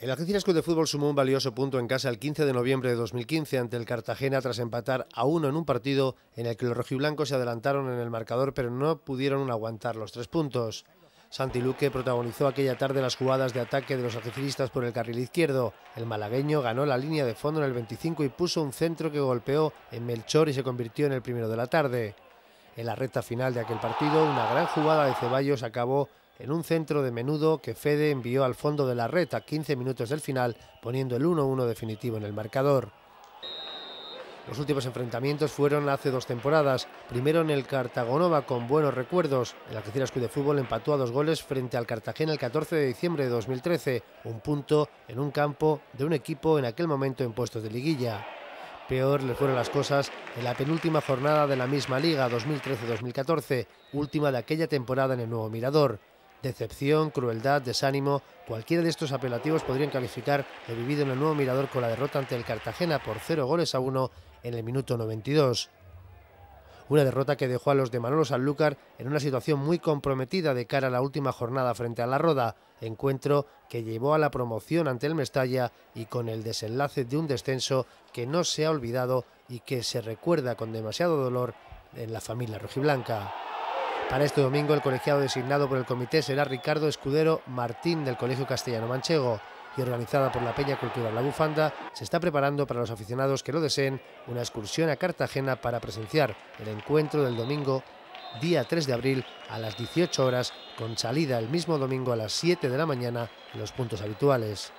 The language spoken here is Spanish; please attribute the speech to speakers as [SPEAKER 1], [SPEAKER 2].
[SPEAKER 1] El Algeciras Club de Fútbol sumó un valioso punto en casa el 15 de noviembre de 2015 ante el Cartagena tras empatar a uno en un partido en el que los rojiblancos se adelantaron en el marcador pero no pudieron aguantar los tres puntos. Santi Luque protagonizó aquella tarde las jugadas de ataque de los algeciristas por el carril izquierdo. El malagueño ganó la línea de fondo en el 25 y puso un centro que golpeó en Melchor y se convirtió en el primero de la tarde. En la recta final de aquel partido, una gran jugada de Ceballos acabó en un centro de menudo que Fede envió al fondo de la red a 15 minutos del final, poniendo el 1-1 definitivo en el marcador. Los últimos enfrentamientos fueron hace dos temporadas, primero en el Cartagonova con buenos recuerdos. El Algeciras Club de Fútbol empató a dos goles frente al Cartagena el 14 de diciembre de 2013, un punto en un campo de un equipo en aquel momento en puestos de liguilla. Peor le fueron las cosas en la penúltima jornada de la misma liga 2013-2014, última de aquella temporada en el nuevo Mirador. Decepción, crueldad, desánimo, cualquiera de estos apelativos podrían calificar el vivido en el nuevo Mirador con la derrota ante el Cartagena por 0 goles a 1 en el minuto 92. Una derrota que dejó a los de Manolo Sanlúcar en una situación muy comprometida de cara a la última jornada frente a la Roda, encuentro que llevó a la promoción ante el Mestalla y con el desenlace de un descenso que no se ha olvidado y que se recuerda con demasiado dolor en la familia rojiblanca. Para este domingo, el colegiado designado por el comité será Ricardo Escudero Martín del Colegio Castellano Manchego y organizada por la Peña Cultural La Bufanda, se está preparando para los aficionados que lo deseen una excursión a Cartagena para presenciar el encuentro del domingo, día 3 de abril, a las 18 horas, con salida el mismo domingo a las 7 de la mañana en los puntos habituales.